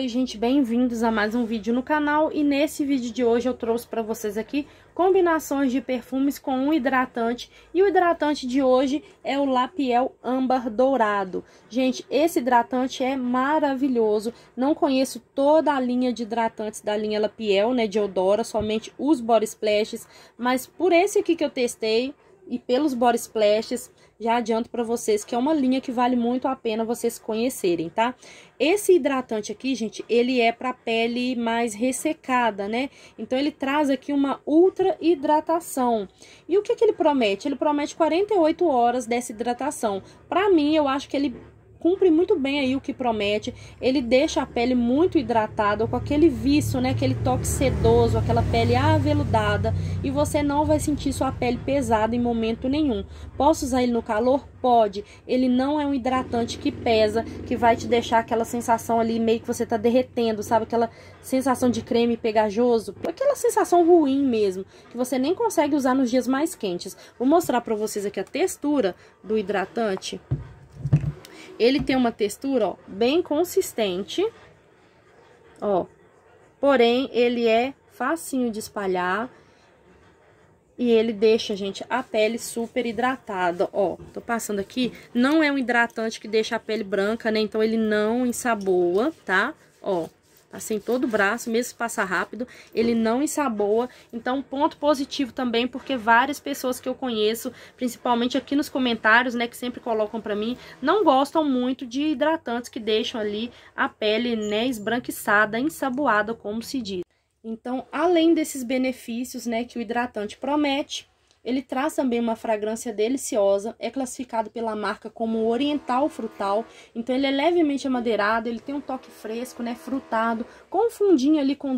Oi gente, bem-vindos a mais um vídeo no canal e nesse vídeo de hoje eu trouxe para vocês aqui combinações de perfumes com um hidratante e o hidratante de hoje é o Lapiel Âmbar Dourado. Gente, esse hidratante é maravilhoso, não conheço toda a linha de hidratantes da linha Lapiel, né, de Odora, somente os Body Splashes, mas por esse aqui que eu testei, e pelos body splashes, já adianto para vocês que é uma linha que vale muito a pena vocês conhecerem, tá? Esse hidratante aqui, gente, ele é para pele mais ressecada, né? Então ele traz aqui uma ultra hidratação. E o que que ele promete? Ele promete 48 horas dessa hidratação. Para mim, eu acho que ele cumpre muito bem aí o que promete. Ele deixa a pele muito hidratada, com aquele viço, né? Aquele toque sedoso, aquela pele aveludada. E você não vai sentir sua pele pesada em momento nenhum. Posso usar ele no calor? Pode. Ele não é um hidratante que pesa, que vai te deixar aquela sensação ali meio que você tá derretendo, sabe? Aquela sensação de creme pegajoso. Aquela sensação ruim mesmo, que você nem consegue usar nos dias mais quentes. Vou mostrar pra vocês aqui a textura do hidratante. Ele tem uma textura, ó, bem consistente, ó. Porém, ele é facinho de espalhar e ele deixa, gente, a pele super hidratada, ó. Tô passando aqui, não é um hidratante que deixa a pele branca, né? Então, ele não ensaboa, tá? Ó, Passa em todo o braço, mesmo se passar rápido, ele não ensaboa. Então, ponto positivo também, porque várias pessoas que eu conheço, principalmente aqui nos comentários, né, que sempre colocam para mim, não gostam muito de hidratantes que deixam ali a pele, né, esbranquiçada, ensaboada, como se diz. Então, além desses benefícios, né, que o hidratante promete, ele traz também uma fragrância deliciosa, é classificado pela marca como oriental frutal, então ele é levemente amadeirado, ele tem um toque fresco, né, frutado, com um fundinho ali com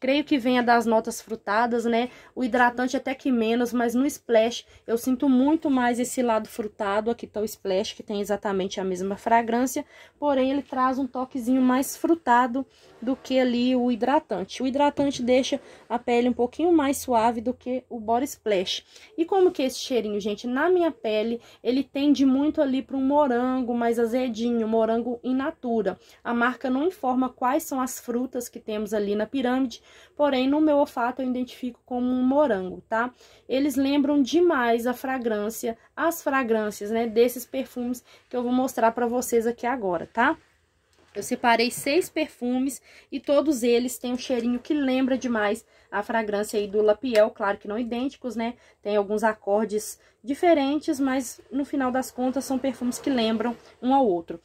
Creio que venha das notas frutadas, né? O hidratante é até que menos, mas no splash eu sinto muito mais esse lado frutado. Aqui tá o splash, que tem exatamente a mesma fragrância, porém ele traz um toquezinho mais frutado do que ali o hidratante. O hidratante deixa a pele um pouquinho mais suave do que o body splash. E como que é esse cheirinho, gente? Na minha pele, ele tende muito ali para um morango mais azedinho, morango in natura. A marca não informa quais são as frutas que temos ali na pirâmide, Porém, no meu olfato eu identifico como um morango, tá? Eles lembram demais a fragrância, as fragrâncias, né, desses perfumes que eu vou mostrar para vocês aqui agora, tá? Eu separei seis perfumes e todos eles têm um cheirinho que lembra demais a fragrância aí do Lapiel, claro que não idênticos, né? Tem alguns acordes diferentes, mas no final das contas são perfumes que lembram um ao outro.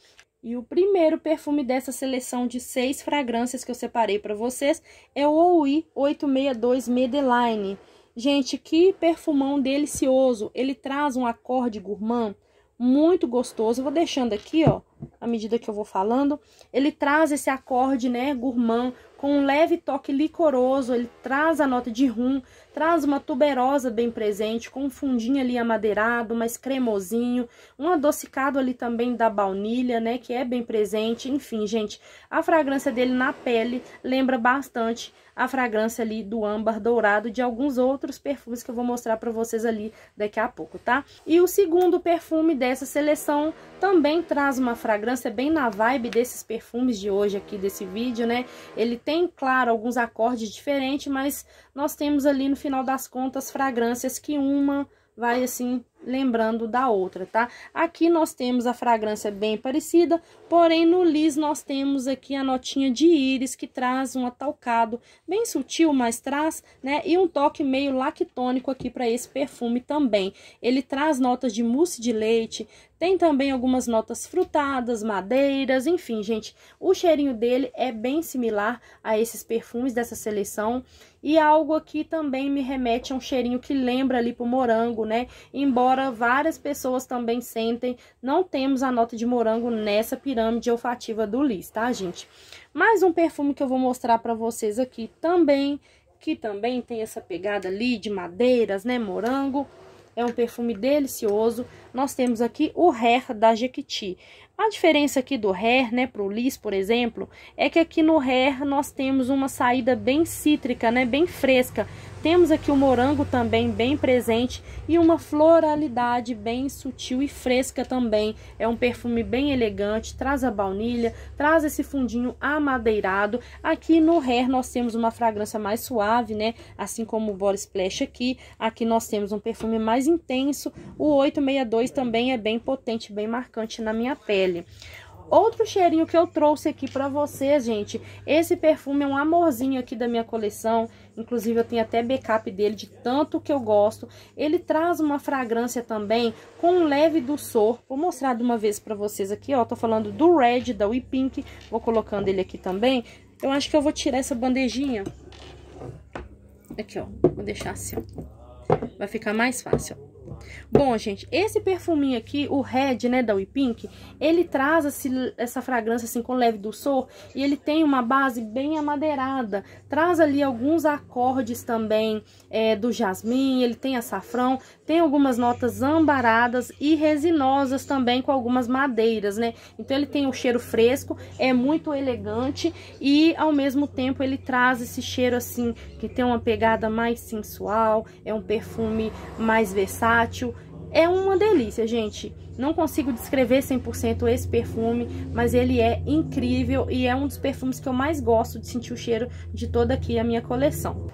E o primeiro perfume dessa seleção de seis fragrâncias que eu separei para vocês é o OUI 862 Medeline. Gente, que perfumão delicioso! Ele traz um acorde gourmand muito gostoso. Eu vou deixando aqui, ó, à medida que eu vou falando. Ele traz esse acorde, né, gourmand, com um leve toque licoroso. Ele traz a nota de rum, traz uma tuberosa bem presente, com um fundinho ali amadeirado, mais cremosinho. Um adocicado ali também da baunilha, né, que é bem presente. Enfim, gente, a fragrância dele na pele lembra bastante a fragrância ali do âmbar dourado de alguns outros perfumes que eu vou mostrar para vocês ali daqui a pouco, tá? E o segundo perfume dessa seleção também traz uma fragrância bem na vibe desses perfumes de hoje aqui desse vídeo, né? Ele tem, claro, alguns acordes diferentes, mas nós temos ali no final das contas fragrâncias que uma vai assim lembrando da outra, tá? Aqui nós temos a fragrância bem parecida, porém no lis nós temos aqui a notinha de íris, que traz um atalcado bem sutil, mas traz, né? E um toque meio lactônico aqui para esse perfume também. Ele traz notas de mousse de leite, tem também algumas notas frutadas, madeiras, enfim, gente. O cheirinho dele é bem similar a esses perfumes dessa seleção. E algo aqui também me remete a um cheirinho que lembra ali pro morango, né? Embora embora várias pessoas também sentem, não temos a nota de morango nessa pirâmide olfativa do Liz, tá, gente? Mais um perfume que eu vou mostrar para vocês aqui também, que também tem essa pegada ali de madeiras, né, morango. É um perfume delicioso. Nós temos aqui o Hair da Jequiti. A diferença aqui do Hair, né, pro Lis, por exemplo, é que aqui no Hair nós temos uma saída bem cítrica, né, bem fresca temos aqui o morango também bem presente e uma floralidade bem sutil e fresca também. É um perfume bem elegante, traz a baunilha, traz esse fundinho amadeirado. Aqui no Hair nós temos uma fragrância mais suave, né? Assim como o Body Splash aqui. Aqui nós temos um perfume mais intenso. O 862 também é bem potente, bem marcante na minha pele. Outro cheirinho que eu trouxe aqui pra vocês, gente. Esse perfume é um amorzinho aqui da minha coleção. Inclusive, eu tenho até backup dele, de tanto que eu gosto. Ele traz uma fragrância também com um leve doçor. Vou mostrar de uma vez pra vocês aqui, ó. Tô falando do Red, da We Pink. Vou colocando ele aqui também. Eu acho que eu vou tirar essa bandejinha. Aqui, ó. Vou deixar assim, ó. Vai ficar mais fácil, ó. Bom, gente, esse perfuminho aqui, o Red, né, da We Pink, ele traz esse, essa fragrância, assim, com leve dulçor, e ele tem uma base bem amadeirada, traz ali alguns acordes também é, do jasmim, ele tem açafrão, tem algumas notas ambaradas e resinosas também, com algumas madeiras, né, então ele tem um cheiro fresco, é muito elegante, e ao mesmo tempo ele traz esse cheiro, assim, que tem uma pegada mais sensual, é um perfume mais versátil, volátil. É uma delícia, gente. Não consigo descrever 100% esse perfume, mas ele é incrível e é um dos perfumes que eu mais gosto de sentir o cheiro de toda aqui a minha coleção.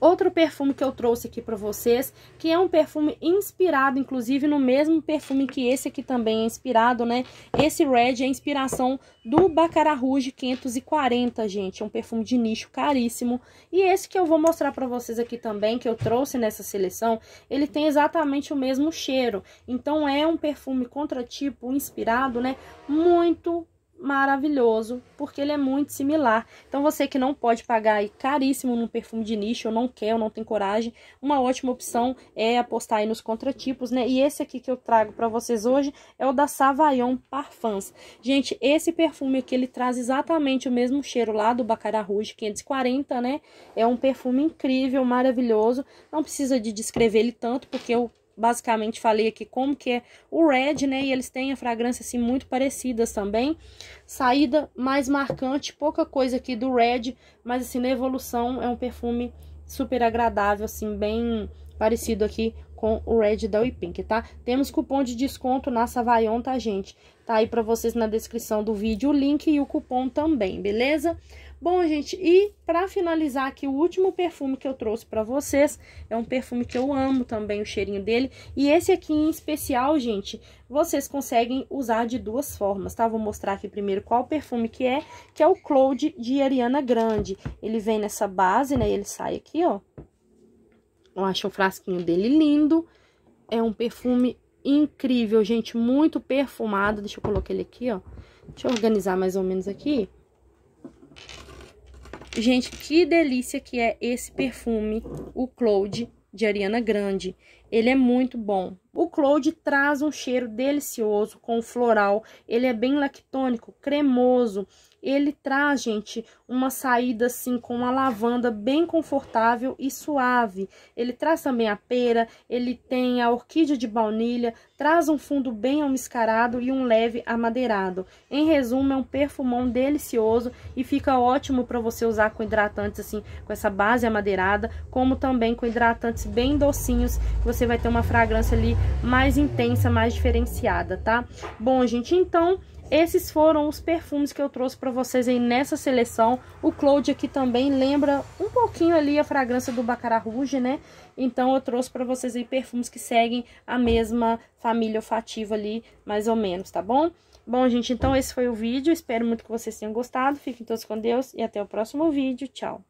Outro perfume que eu trouxe aqui para vocês, que é um perfume inspirado, inclusive, no mesmo perfume que esse aqui também é inspirado, né? Esse Red é inspiração do Baccarat Rouge 540, gente. É um perfume de nicho caríssimo. E esse que eu vou mostrar para vocês aqui também, que eu trouxe nessa seleção, ele tem exatamente o mesmo cheiro. Então, é um perfume contratipo inspirado, né? Muito maravilhoso, porque ele é muito similar. Então você que não pode pagar aí caríssimo num perfume de nicho, ou não quer, ou não tem coragem, uma ótima opção é apostar aí nos contratipos, né? E esse aqui que eu trago para vocês hoje é o da Savaillon Parfums. Gente, esse perfume aqui, ele traz exatamente o mesmo cheiro lá do Baccarat Rouge 540, né? É um perfume incrível, maravilhoso. Não precisa de descrever ele tanto, porque eu basicamente falei aqui como que é o Red, né? E eles têm a fragrância assim muito parecidas também. Saída mais marcante, pouca coisa aqui do Red, mas assim na evolução é um perfume super agradável, assim bem parecido aqui com o Red da We Pink, tá? Temos cupom de desconto na Savayon, tá, gente? Tá aí pra vocês na descrição do vídeo o link e o cupom também, beleza? Bom, gente, e para finalizar aqui, o último perfume que eu trouxe para vocês é um perfume que eu amo também o cheirinho dele. E esse aqui em especial, gente, vocês conseguem usar de duas formas, tá? Vou mostrar aqui primeiro qual perfume que é, que é o Cloud de Ariana Grande. Ele vem nessa base, né? Ele sai aqui, ó. Eu acho o frasquinho dele lindo. É um perfume incrível, gente, muito perfumado. Deixa eu colocar ele aqui, ó. Deixa eu organizar mais ou menos aqui. Gente, que delícia que é esse perfume, o Cloud de Ariana Grande. Ele é muito bom. O Cloud traz um cheiro delicioso com floral, ele é bem lactônico, cremoso. Ele traz, gente, uma saída assim com uma lavanda bem confortável e suave. Ele traz também a pera, ele tem a orquídea de baunilha, traz um fundo bem almiscarado e um leve amadeirado. Em resumo, é um perfumão delicioso e fica ótimo para você usar com hidratantes assim, com essa base amadeirada, como também com hidratantes bem docinhos, você vai ter uma fragrância ali mais intensa, mais diferenciada, tá? Bom, gente, então esses foram os perfumes que eu trouxe para vocês aí nessa seleção. O Cloud aqui também lembra um pouquinho ali a fragrância do Bacara Rouge, né? Então eu trouxe para vocês aí perfumes que seguem a mesma família olfativa ali, mais ou menos, tá bom? Bom, gente, então esse foi o vídeo. Espero muito que vocês tenham gostado. Fiquem todos com Deus e até o próximo vídeo. Tchau!